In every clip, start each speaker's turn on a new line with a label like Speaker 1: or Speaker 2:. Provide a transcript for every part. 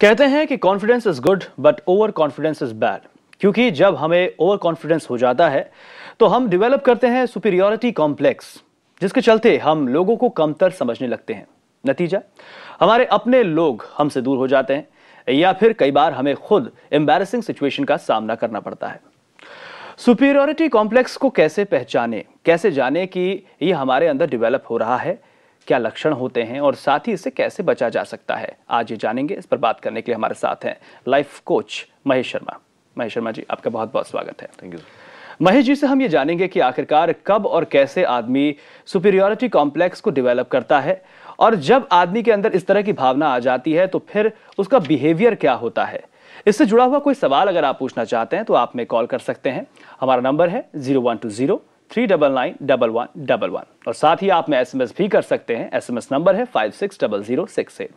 Speaker 1: कहते हैं कि confidence is good but overconfidence is bad क्योंकि जब हमें ओवर कॉन्फिडेंस हो जाता है तो हम डेवलप करते हैं सुपीरियोरिटी कॉम्प्लेक्स जिसके चलते हम लोगों को कमतर समझने लगते हैं नतीजा हमारे अपने लोग हमसे दूर हो जाते हैं या फिर कई बार हमें खुद एम्बेरसिंग सिचुएशन का सामना करना पड़ता है सुपीरियोरिटी कॉम्प्लेक्स को कैसे पहचाने कैसे जाने कि ये हमारे अंदर डेवलप हो रहा है क्या लक्षण होते हैं और साथ ही इससे कैसे बचा जा सकता है आज ये जानेंगे इस पर बात करने के लिए हमारे साथ हैं लाइफ कोच महेश शर्मा महेश शर्मा जी आपका बहुत बहुत स्वागत है थैंक यू महेश जी से हम ये जानेंगे कि आखिरकार कब और कैसे आदमी सुपीरियोरिटी कॉम्प्लेक्स को डेवलप करता है और जब आदमी के अंदर इस तरह की भावना आ जाती है तो फिर उसका बिहेवियर क्या होता है इससे जुड़ा हुआ कोई सवाल अगर आप पूछना चाहते हैं तो आप में कॉल कर सकते हैं हमारा नंबर है zero one two zero three double nine double one double one और साथ ही आप में एसएमएस भी कर सकते हैं एसएमएस नंबर है five six double zero six eight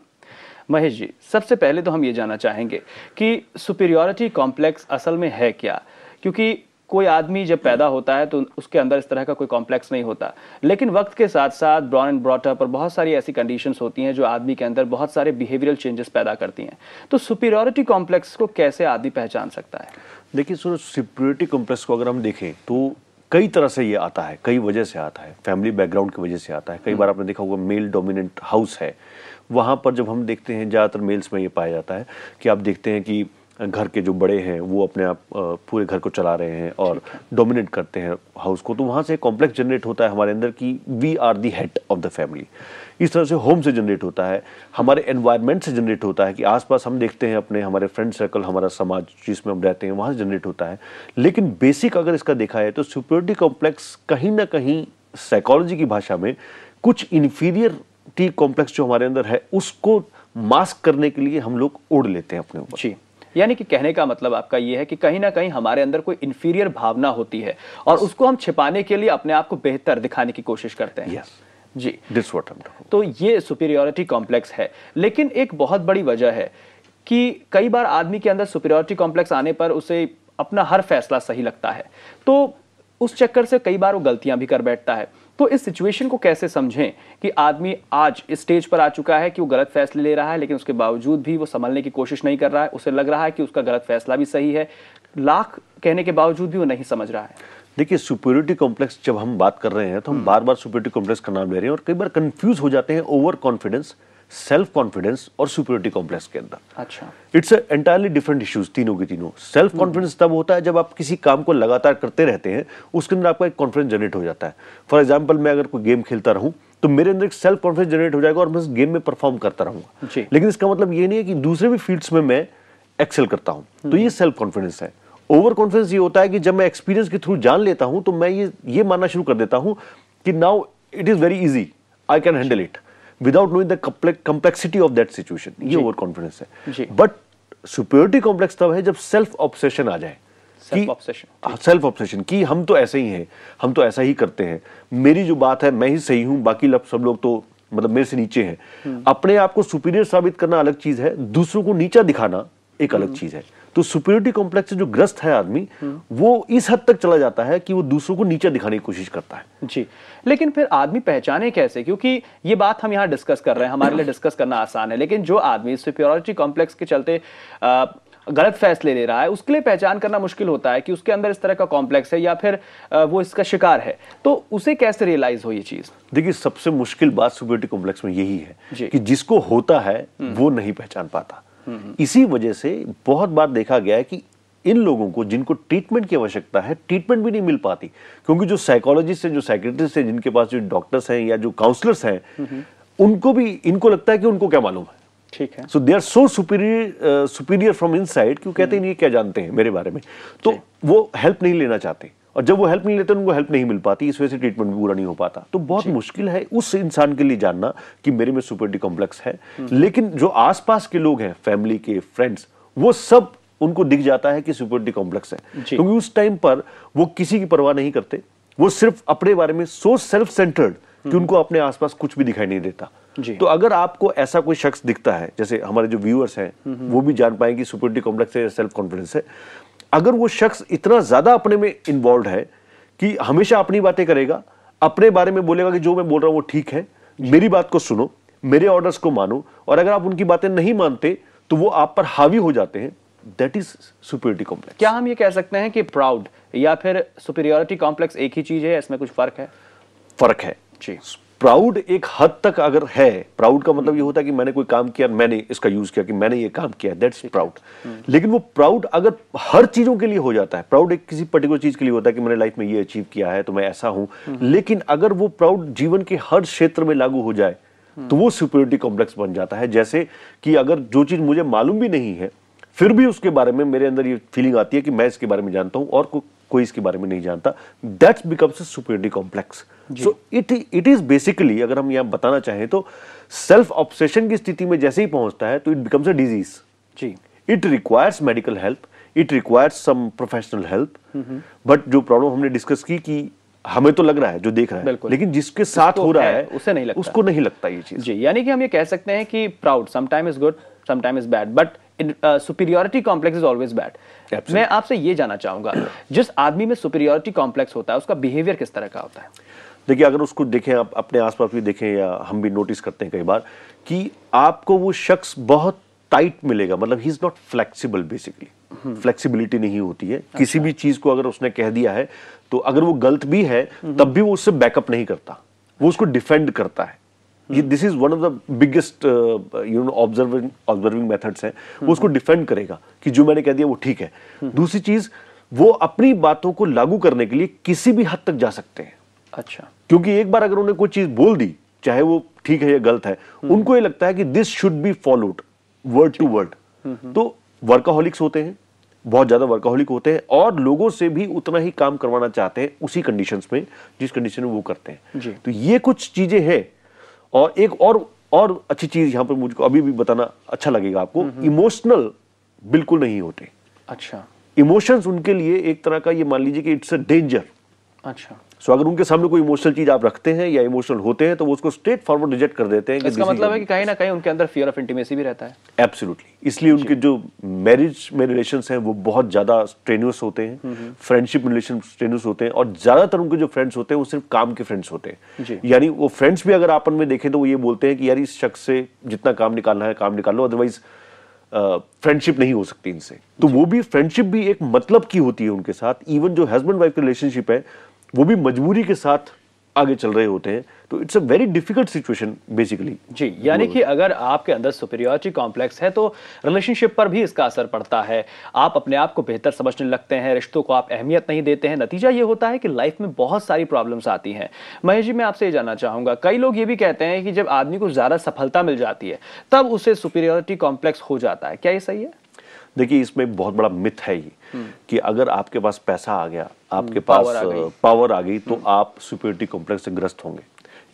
Speaker 1: Mahesh ji सबसे पहले तो हम ये जानना चाहेंगे कि सुपीरियोरिटी कॉम्प्लेक्स असल में है क्या क्योंकि कोई आदमी जब पैदा होता है तो उसके अंदर इस तरह का कोई कॉम्प्लेक्स नहीं होता लेकिन वक्त के साथ साथ ब्रॉन एंड ब्रॉटअप और बहुत सारी ऐसी कंडीशंस होती हैं जो आदमी के अंदर बहुत सारे बिहेवियरल चेंजेस पैदा करती हैं तो सुपीरियोरिटी कॉम्प्लेक्स को कैसे आदमी पहचान सकता है
Speaker 2: देखिए सर सुपीरियोरिटी कॉम्प्लेक्स को अगर हम देखें तो कई तरह से ये आता है कई वजह से आता है फैमिली बैकग्राउंड की वजह से आता है कई हम्म। बार आपने देखा होगा मेल डोमिनेंट हाउस है वहाँ पर जब हम देखते हैं ज़्यादातर मेल्स में ये पाया जाता है कि आप देखते हैं कि घर के जो बड़े हैं वो अपने आप पूरे घर को चला रहे हैं और डोमिनेट करते हैं हाउस को तो वहाँ से कॉम्प्लेक्स जनरेट होता है हमारे अंदर कि we are the head of the family इस तरह से होम से जनरेट होता है हमारे एनवायरनमेंट से जनरेट होता है कि आसपास हम देखते हैं अपने हमारे फ्रेंड सर्कल हमारा समाज जिसमें हम रहते हैं वहाँ से जनरेट होता है लेकिन बेसिक अगर इसका देखा है तो सिक्योरिटी कॉम्प्लेक्स कहीं ना कहीं साइकोलॉजी की भाषा में कुछ टी कॉम्प्लेक्स जो हमारे अंदर है उसको मास्क करने के लिए हम लोग ओढ़ लेते हैं अपने ऊपर जी
Speaker 1: यानी कि कहने का मतलब आपका यह है कि कहीं ना कहीं हमारे अंदर कोई इंफीरियर भावना होती है और उसको हम छिपाने के लिए अपने आप को बेहतर दिखाने की कोशिश करते हैं जी दिस वॉट तो ये सुपीरियोरिटी कॉम्प्लेक्स है लेकिन एक बहुत बड़ी वजह है कि कई बार आदमी के अंदर सुपीरियोरिटी कॉम्प्लेक्स आने पर उसे अपना हर फैसला सही लगता है तो उस चक्कर से कई बार वो गलतियां भी कर बैठता है तो इस सिचुएशन को कैसे समझें कि आदमी आज इस स्टेज पर आ चुका है कि वो गलत फैसले ले रहा है लेकिन उसके बावजूद भी वो संभलने की कोशिश नहीं कर रहा है उसे लग रहा है कि उसका गलत फैसला भी सही है लाख कहने के बावजूद भी वो नहीं समझ रहा है देखिए
Speaker 2: सुप्योरिटी कॉम्प्लेक्स जब हम बात कर रहे हैं तो हम बार बार सुप्योरिटी कॉम्प्लेक्स का नाम ले रहे हैं और कई बार कंफ्यूज हो जाते हैं ओवर कॉन्फिडेंस सेल्फ कॉन्फिडेंस और सुपरियोरिटी कॉम्प्लेक्स के अंदर अच्छा इट्स एंटायरली डिफरेंट इश्यूज तीनों के तीनों सेल्फ कॉन्फिडेंस तब होता है जब आप किसी काम को लगातार करते रहते हैं उसके अंदर आपका एक कॉन्फिडेंस जनरेट हो जाता है फॉर एग्जाम्पल मैं अगर कोई गेम खेलता रहूँ तो मेरे अंदर एक सेल्फ कॉन्फिडेंस जनरेट हो जाएगा और मैं इस गेम में परफॉर्म करता रहूंगा लेकिन इसका मतलब ये नहीं है कि दूसरे भी फील्ड्स में मैं एक्सेल करता हूं तो ये सेल्फ कॉन्फिडेंस है ओवर कॉन्फिडेंस ये होता है कि जब मैं एक्सपीरियंस के थ्रू जान लेता हूँ तो मैं ये ये मानना शुरू कर देता हूं कि now it is very easy I can handle it without knowing the of that situation ये ओवर कॉन्फिडेंस है बट सुप्योरिटी कॉम्प्लेक्स तब है जब सेल्फ ऑब्सेशन आ जाए सेल्फ ऑब्सेशन हाँ, कि हम तो ऐसे ही हैं हम तो ऐसा ही करते हैं मेरी जो बात है मैं ही सही हूं बाकी सब लोग तो मतलब मेरे से नीचे हैं हम्म। अपने आप को सुपीरियर साबित करना अलग चीज है दूसरों को नीचा दिखाना एक अलग हम्म। चीज है तो सुपीरियरिटी कॉम्प्लेक्स से जो ग्रस्त है आदमी वो इस हद तक चला जाता है कि वो दूसरों को
Speaker 1: नीचे दिखाने की कोशिश करता है जी लेकिन फिर आदमी पहचाने कैसे क्योंकि ये बात हम यहाँ डिस्कस कर रहे हैं हमारे लिए डिस्कस करना आसान है लेकिन जो आदमी सुपीरियरिटी कॉम्प्लेक्स के चलते गलत फैसले ले रहा है उसके लिए पहचान करना मुश्किल होता है कि उसके अंदर इस तरह का कॉम्प्लेक्स है या फिर वो इसका शिकार है तो उसे कैसे रियलाइज हो ये चीज
Speaker 2: देखिए सबसे मुश्किल बात सुबेरिटी कॉम्प्लेक्स में यही है कि जिसको होता है हम्म। वो नहीं पहचान पाता इसी वजह से बहुत बार देखा गया है कि इन लोगों को जिनको ट्रीटमेंट की आवश्यकता है ट्रीटमेंट भी नहीं मिल पाती क्योंकि जो साइकोलॉजिस्ट हैं जो साइकेट्रिस्ट हैं जिनके पास जो डॉक्टर्स हैं या जो काउंसलर्स हैं उनको भी इनको लगता है कि उनको क्या मालूम है ठीक है so they are so superior superior from inside क्यों कहते हैं ये क्या जानते हैं मेरे बारे में तो वो हेल्प नहीं लेना चाहते और जब वो हेल्प नहीं लेते उनको हेल्प नहीं मिल पाती इस वजह से ट्रीटमेंट भी पूरा नहीं हो पाता तो बहुत मुश्किल है उस इंसान के लिए जानना कि मेरे में सुपर डी कॉम्प्लेक्स है हम्म। लेकिन जो आसपास के लोग हैं फैमिली के फ्रेंड्स वो सब उनको दिख जाता है कि सुपरिटी कॉम्प्लेक्स है क्योंकि उस टाइम पर वो किसी की परवाह नहीं करते वो सिर्फ अपने बारे में सो सेल्फ सेंटर्ड कि हम्म। उनको अपने आसपास कुछ भी दिखाई नहीं देता तो अगर आपको ऐसा कोई शख्स दिखता है जैसे हमारे जो व्यूअर्स हैं हम्म। वो भी जान पाए कि सुपरिटी कॉम्प्लेक्स है या सेल्फ कॉन्फिडेंस है अगर वो शख्स इतना ज़्यादा अपने में इन्वॉल्व है कि हमेशा अपनी बातें करेगा अपने बारे में बोलेगा कि जो मैं बोल रहा हूं वो ठीक है मेरी बात को सुनो मेरे ऑर्डर्स को मानो और अगर आप उनकी बातें नहीं मानते तो वो आप पर हावी हो जाते हैं दैट इज सुपीरियरिटी कॉम्प्लेक्स
Speaker 1: क्या हम ये कह सकते हैं कि प्राउड या फिर सुपीरियोरिटी कॉम्प्लेक्स एक ही चीज है इसमें कुछ फर्क है
Speaker 2: फर्क है जी प्राउड एक हद तक अगर है प्राउड का मतलब ये होता है कि मैंने कोई काम किया मैंने इसका यूज किया कि मैंने ये काम किया दैट्स हम्म। प्राउड लेकिन वो प्राउड अगर हर चीजों के लिए हो जाता है प्राउड एक किसी पर्टिकुलर चीज के लिए होता है कि मैंने लाइफ में ये अचीव किया है तो मैं ऐसा हूं हम्म। लेकिन अगर वो प्राउड जीवन के हर क्षेत्र में लागू हो जाए हम्म। तो वो सिक्योरिटी कॉम्प्लेक्स बन जाता है जैसे कि अगर जो चीज मुझे मालूम भी नहीं है फिर भी उसके बारे में मेरे अंदर ये फीलिंग आती है कि मैं इसके बारे में जानता हूं और कोई इसके बारे में नहीं जानता that's becomes superiority complex so it it is basically अगर हम यहाँ बताना चाहें तो सेल्फ ऑब्सेशन की स्थिति में जैसे ही पहुंचता है तो इट बिकम्स अ डिजीज जी it requires medical help it requires some professional help but जो प्रॉब्लम हमने डिस्कस की कि हमें तो लग रहा है जो देख रहा है लेकिन जिसके साथ हो रहा है, है उसे नहीं लगता उसको नहीं
Speaker 1: लगता ये चीज जी यानी कि हम ये कह सकते हैं कि proud sometime is good sometime is bad but superiority complex is always bad मैं आपसे ये जानना चाहूंगा जिस आदमी में सुपीरियोरिटी कॉम्प्लेक्स होता है उसका बिहेवियर किस तरह का होता है
Speaker 2: देखिए अगर उसको देखें आप अपने आसपास भी देखें या हम भी नोटिस करते हैं कई बार कि आपको वो शख्स बहुत टाइट मिलेगा मतलब he is not flexible basically flexibility नहीं होती है अच्छा। किसी भी चीज को अगर उसने कह दिया है तो अगर वो गलत भी है तब हम्म। भी वो उससे बैकअप नहीं करता वो उसको डिफेंड करता है ये this is one of the biggest you know observing observing methods है वो उसको डिफेंड करेगा कि जो मैंने कह दिया वो ठीक है दूसरी चीज वो अपनी बातों को लागू करने के लिए किसी भी हद तक जा सकते हैं अच्छा क्योंकि एक बार अगर उन्हें कोई चीज बोल दी चाहे वो ठीक है या गलत है हम्म। उनको ये लगता है कि this should be followed word to word तो वर्काहोलिक्स होते हैं बहुत ज्यादा वर्काहोलिक होते हैं और लोगों से भी उतना ही काम करवाना चाहते हैं उसी कंडीशंस में जिस कंडीशन में वो करते हैं तो ये कुछ चीजें हैं और एक और और अच्छी चीज यहाँ पर मुझको अभी भी बताना अच्छा लगेगा आपको इमोशनल बिल्कुल नहीं होते अच्छा इमोशंस उनके लिए एक तरह का ये मान लीजिए कि इट्स अ डेंजर अच्छा सो अगर उनके सामने कोई इमोशनल चीज आप रखते हैं या इमोशनल होते हैं तो वो उसको स्ट्रेट फॉरवर्ड रिजेक्ट कर देते हैं इसका मतलब है कि
Speaker 1: कहीं ना कहीं उनके अंदर फियर ऑफ इंटीमेसी भी रहता है
Speaker 2: एब्सोल्युटली इसलिए उनके जो मैरिज में रिलेशन हैं वो बहुत ज्यादा स्ट्रेनुअस होते हैं फ्रेंडशिप रिलेशन स्ट्रेनुअस होते हैं और ज्यादातर उनके जो फ्रेंड्स होते हैं वो सिर्फ काम के फ्रेंड्स होते हैं यानी वो फ्रेंड्स भी अगर आपन में देखें तो वो ये बोलते हैं कि यार इस शख्स से जितना काम निकालना है काम निकाल लो अदरवाइज फ्रेंडशिप uh, नहीं हो सकती इनसे तो वो भी फ्रेंडशिप भी एक मतलब की होती है उनके साथ इवन जो हस्बैंड वाइफ की रिलेशनशिप है वो भी मजबूरी के साथ आगे चल रहे होते हैं तो it's a very difficult situation basically जी
Speaker 1: यानी कि अगर आपके अंदर सुपेरियोरिटी कॉम्प्लेक्स है तो रिलेशनशिप पर भी इसका असर पड़ता है आप अपने आप को बेहतर समझने लगते हैं रिश्तों को आप अहमियत नहीं देते हैं नतीजा ये होता है कि लाइफ में बहुत सारी प्रॉब्लम्स आती हैं महेश जी मैं आपसे ये जानना चाहूंगा कई लोग ये भी कहते हैं कि जब आदमी को ज़्यादा सफलता मिल जाती है तब उसे सुपेरियोरिटी कॉम्प्लेक्स हो जाता है क्या ये सही है देखिए इसमें
Speaker 2: बहुत बड़ा मिथ है ही हम्म। कि अगर आपके पास पैसा आ गया हम्म, आपके पास पावर आ गई तो हम्म। आप सुपीरिटी कॉम्प्लेक्स से ग्रस्त होंगे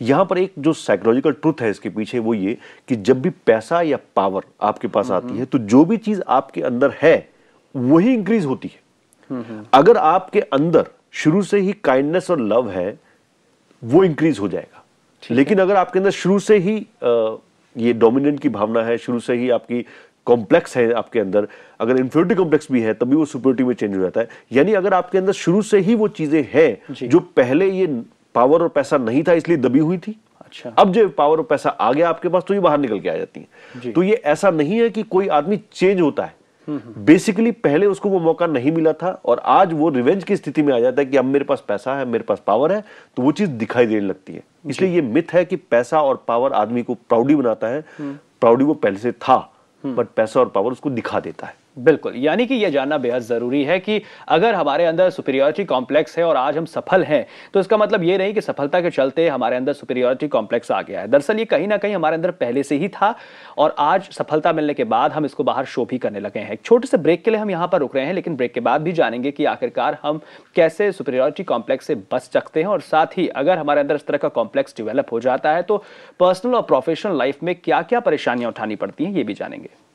Speaker 2: यहाँ पर एक जो साइकोलॉजिकल ट्रुथ है इसके पीछे वो ये कि जब भी पैसा या पावर आपके पास आती है तो जो भी चीज आपके अंदर है वही इंक्रीज होती है अगर आपके अंदर शुरू से ही काइंडनेस और लव है वो इंक्रीज हो जाएगा लेकिन अगर आपके अंदर शुरू से ही आ, ये डोमिनेंट की भावना है शुरू से ही आपकी कॉम्प्लेक्स है आपके अंदर अगर इन्फ्योरिटी कॉम्प्लेक्स भी है तभी वो सुप्योरिटी में चेंज हो जाता है यानी अगर आपके अंदर शुरू से ही वो चीजें हैं जो पहले ये पावर और पैसा नहीं था इसलिए दबी हुई थी अच्छा अब जब पावर और पैसा आ गया आपके पास तो ये बाहर निकल के आ जाती है तो ये ऐसा नहीं है कि कोई आदमी चेंज होता है बेसिकली हम्म, हम्म। पहले उसको वो मौका नहीं मिला था और आज वो रिवेंज की स्थिति में आ जाता है कि अब मेरे पास पैसा है मेरे पास पावर है तो वो चीज दिखाई देने लगती है इसलिए ये मिथ है कि पैसा और पावर आदमी को प्राउडी बनाता है प्राउडी हम्म। वो पहले से था बट पैसा और पावर उसको दिखा देता है
Speaker 1: बिल्कुल यानी कि यह जानना बेहद ज़रूरी है कि अगर हमारे अंदर सुपीरियोरिटी कॉम्प्लेक्स है और आज हम सफल हैं तो इसका मतलब ये नहीं कि सफलता के चलते हमारे अंदर सुपीरियोरिटी कॉम्प्लेक्स आ गया है दरअसल ये कहीं ना कहीं हमारे अंदर पहले से ही था और आज सफलता मिलने के बाद हम इसको बाहर शो भी करने लगे हैं छोटे से ब्रेक के लिए हम यहां पर रुक रहे हैं लेकिन ब्रेक के बाद भी जानेंगे कि आखिरकार हम कैसे सुपीरियोरिटी कॉम्प्लेक्स से बच सकते हैं और साथ ही अगर हमारे अंदर इस तरह का कॉम्प्लेक्स डिवेलप हो जाता है तो पर्सनल और प्रोफेशनल लाइफ में क्या क्या परेशानियां उठानी पड़ती हैं ये भी जानेंगे